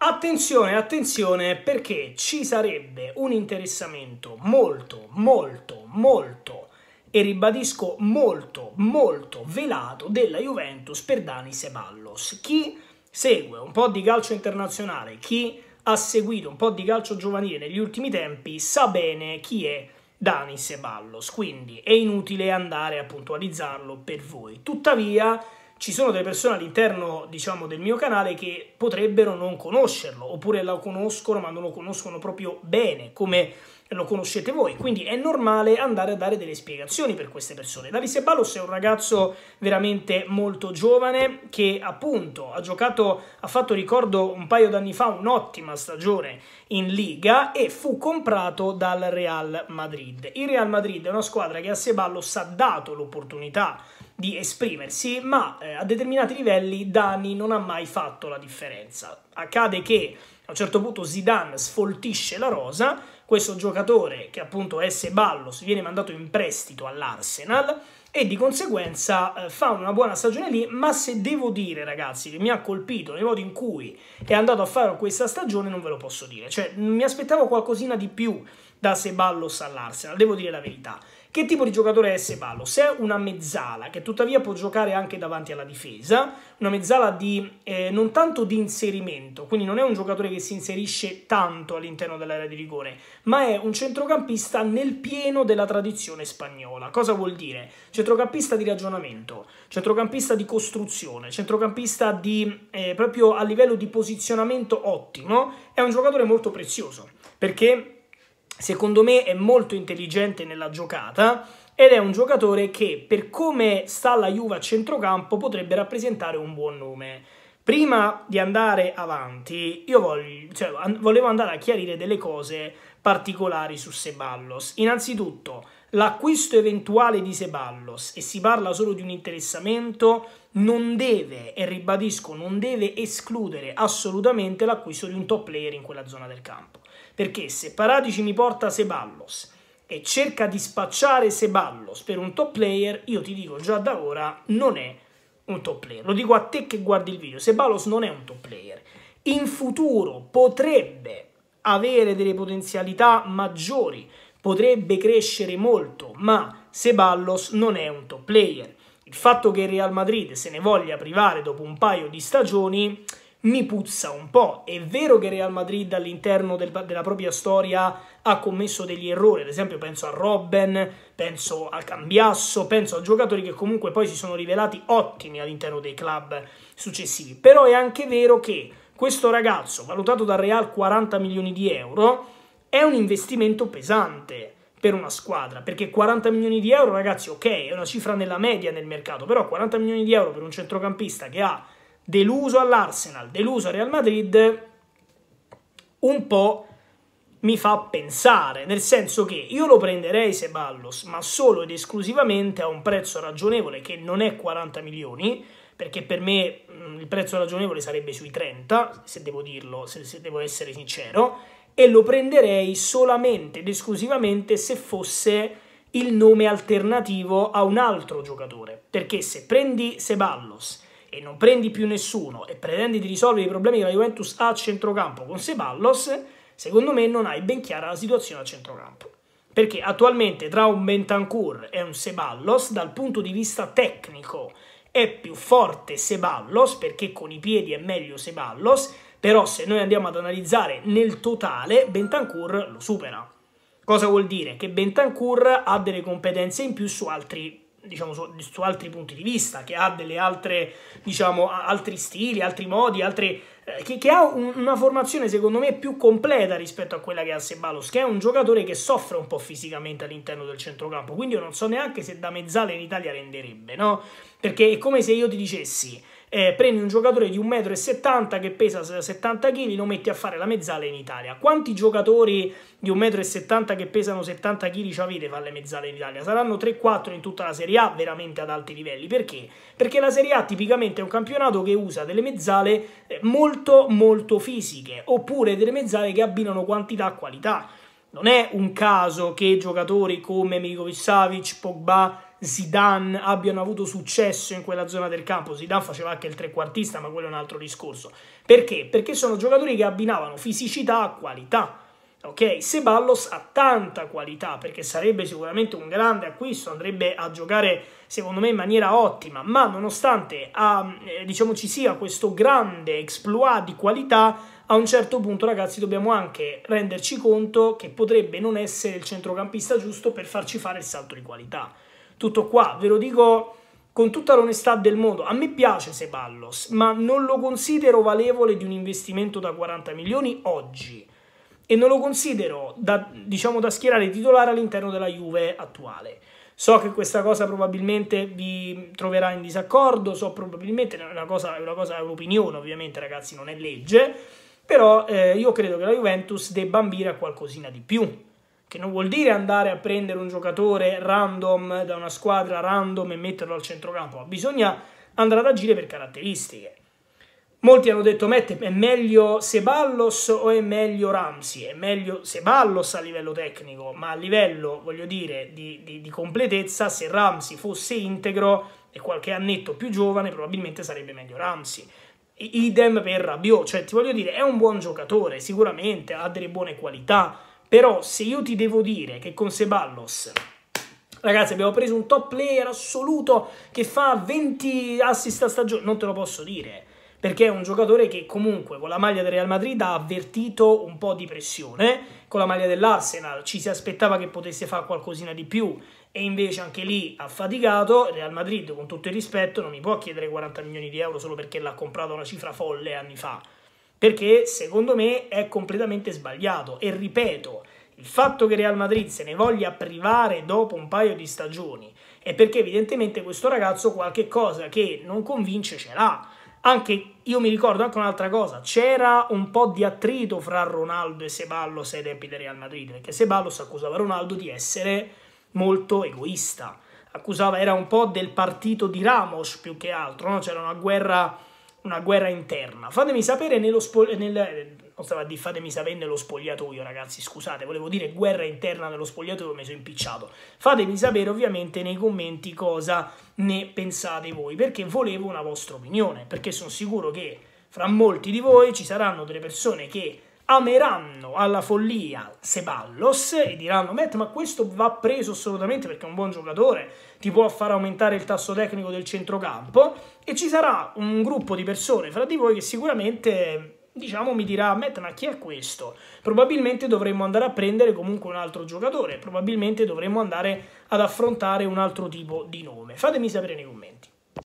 Attenzione, attenzione, perché ci sarebbe un interessamento molto, molto, molto, e ribadisco molto, molto velato della Juventus per Dani Seballos. Chi segue un po' di calcio internazionale, chi ha seguito un po' di calcio giovanile negli ultimi tempi, sa bene chi è Dani Seballos, quindi è inutile andare a puntualizzarlo per voi. Tuttavia ci sono delle persone all'interno, diciamo, del mio canale che potrebbero non conoscerlo, oppure lo conoscono ma non lo conoscono proprio bene, come lo conoscete voi, quindi è normale andare a dare delle spiegazioni per queste persone. Davide Balos è un ragazzo veramente molto giovane che appunto ha giocato, ha fatto ricordo un paio d'anni fa un'ottima stagione in Liga e fu comprato dal Real Madrid. Il Real Madrid è una squadra che a Seballos ha dato l'opportunità di esprimersi, ma eh, a determinati livelli Dani non ha mai fatto la differenza. Accade che a un certo punto Zidane sfoltisce la rosa, questo giocatore che appunto è Seballos viene mandato in prestito all'Arsenal e di conseguenza eh, fa una buona stagione lì, ma se devo dire ragazzi che mi ha colpito nel modo in cui è andato a fare questa stagione non ve lo posso dire, cioè mi aspettavo qualcosina di più da Seballos all'Arsenal, devo dire la verità. Che tipo di giocatore è Sebalo? Se è una mezzala, che tuttavia può giocare anche davanti alla difesa, una mezzala di, eh, non tanto di inserimento, quindi non è un giocatore che si inserisce tanto all'interno dell'area di rigore, ma è un centrocampista nel pieno della tradizione spagnola. Cosa vuol dire? Centrocampista di ragionamento, centrocampista di costruzione, centrocampista di, eh, proprio a livello di posizionamento ottimo, è un giocatore molto prezioso, perché secondo me è molto intelligente nella giocata ed è un giocatore che per come sta la Juve a centrocampo potrebbe rappresentare un buon nome. Prima di andare avanti, io voglio, cioè, volevo andare a chiarire delle cose particolari su Seballos. Innanzitutto, l'acquisto eventuale di Seballos, e si parla solo di un interessamento, non deve, e ribadisco, non deve escludere assolutamente l'acquisto di un top player in quella zona del campo. Perché se Paradici mi porta Seballos e cerca di spacciare Seballos per un top player, io ti dico già da ora, non è un top player. Lo dico a te che guardi il video, Seballos non è un top player. In futuro potrebbe avere delle potenzialità maggiori, potrebbe crescere molto, ma Seballos non è un top player. Il fatto che il Real Madrid se ne voglia privare dopo un paio di stagioni mi puzza un po'. È vero che Real Madrid all'interno del, della propria storia ha commesso degli errori, ad esempio penso a Robben, penso al Cambiasso, penso a giocatori che comunque poi si sono rivelati ottimi all'interno dei club successivi. Però è anche vero che questo ragazzo, valutato dal Real 40 milioni di euro, è un investimento pesante per una squadra, perché 40 milioni di euro, ragazzi, ok, è una cifra nella media nel mercato, però 40 milioni di euro per un centrocampista che ha deluso all'Arsenal, deluso al Real Madrid, un po' mi fa pensare, nel senso che io lo prenderei Seballos, ma solo ed esclusivamente a un prezzo ragionevole che non è 40 milioni, perché per me mh, mm, il prezzo ragionevole sarebbe sui 30, se devo dirlo, se, se devo essere sincero, e lo prenderei solamente ed esclusivamente se fosse il nome alternativo a un altro giocatore, perché se prendi Seballos e non prendi più nessuno e pretendi di risolvere i problemi che la Juventus ha a centrocampo con Seballos, secondo me non hai ben chiara la situazione a centrocampo. Perché attualmente tra un Bentancur e un Seballos, dal punto di vista tecnico, è più forte Seballos perché con i piedi è meglio Seballos, però se noi andiamo ad analizzare nel totale, Bentancur lo supera. Cosa vuol dire? Che Bentancur ha delle competenze in più su altri diciamo, su, su, altri punti di vista, che ha delle altre, diciamo, altri stili, altri modi, altri, eh, che, che, ha un, una formazione secondo me più completa rispetto a quella che ha Sebalos, che è un giocatore che soffre un po' fisicamente all'interno del centrocampo, quindi io non so neanche se da mezzale in Italia renderebbe, no? Perché è come se io ti dicessi eh, prendi un giocatore di 1,70 m che pesa 70 kg, lo metti a fare la mezzala in Italia. Quanti giocatori di 1,70 m che pesano 70 kg ci avete fare le mezzale in Italia? Saranno 3-4 in tutta la Serie A, veramente ad alti livelli. Perché? Perché la Serie A tipicamente è un campionato che usa delle mezzale eh, molto molto fisiche, oppure delle mezzale che abbinano quantità a qualità. Non è un caso che giocatori come Milikovic Savic, Pogba, Zidane abbiano avuto successo in quella zona del campo. Zidane faceva anche il trequartista, ma quello è un altro discorso. Perché? Perché sono giocatori che abbinavano fisicità a qualità. Ok, Seballos ha tanta qualità perché sarebbe sicuramente un grande acquisto, andrebbe a giocare secondo me in maniera ottima, ma nonostante ha, ehm, eh, diciamo, ci sia questo grande exploit di qualità, a un certo punto ragazzi dobbiamo anche renderci conto che potrebbe non essere il centrocampista giusto per farci fare il salto di qualità. Tutto qua, ve lo dico con tutta l'onestà del mondo. A me piace Seballos, ma non lo considero valevole di un investimento da 40 milioni oggi e non lo considero da, diciamo, da schierare titolare all'interno della Juve attuale. So che questa cosa probabilmente vi troverà in disaccordo, so probabilmente è una cosa, è una cosa, è un'opinione ovviamente ragazzi, non è legge, però eh, io credo che la Juventus debba ambire a qualcosina di più che non vuol dire andare a prendere un giocatore random da una squadra random e metterlo al centrocampo, ma bisogna andare ad agire per caratteristiche. Molti hanno detto Matt, è meglio Seballos o è meglio Ramsey? È meglio Seballos a livello tecnico, ma a livello, voglio dire, di, di, di completezza, se Ramsey fosse integro e qualche annetto più giovane, probabilmente sarebbe meglio Ramsey. Idem per Rabiot, cioè ti voglio dire, è un buon giocatore, sicuramente ha delle buone qualità, però se io ti devo dire che con Seballos Ragazzi, abbiamo preso un top player assoluto che fa 20 assist a stagione. Non te lo posso dire. Perché è un giocatore che comunque con la maglia del Real Madrid ha avvertito un po' di pressione. Con la maglia dell'Arsenal ci si aspettava che potesse fare qualcosina di più. E invece anche lì ha faticato. Real Madrid, con tutto il rispetto, non mi può chiedere 40 milioni di euro solo perché l'ha comprato a una cifra folle anni fa perché secondo me è completamente sbagliato e ripeto, il fatto che Real Madrid se ne voglia privare dopo un paio di stagioni è perché evidentemente questo ragazzo qualche cosa che non convince ce l'ha. Anche io mi ricordo anche un'altra cosa, c'era un po' di attrito fra Ronaldo e Seballos ai tempi del Real Madrid, perché Seballos accusava Ronaldo di essere molto egoista, accusava era un po' del partito di Ramos più che altro, no? c'era una guerra una guerra interna. Fatemi sapere nello spogliatoio. Nel, di fatemi sapere nello spogliatoio, ragazzi. Scusate, volevo dire guerra interna nello spogliatoio, mi sono impicciato. Fatemi sapere ovviamente nei commenti cosa ne pensate voi, perché volevo una vostra opinione. Perché sono sicuro che fra molti di voi ci saranno delle persone che ameranno alla follia Seballos e diranno Matt ma questo va preso assolutamente perché è un buon giocatore, ti può far aumentare il tasso tecnico del centrocampo e ci sarà un gruppo di persone fra di voi che sicuramente diciamo mi dirà Matt ma chi è questo? Probabilmente dovremmo andare a prendere comunque un altro giocatore, probabilmente dovremmo andare ad affrontare un altro tipo di nome. Fatemi sapere nei commenti.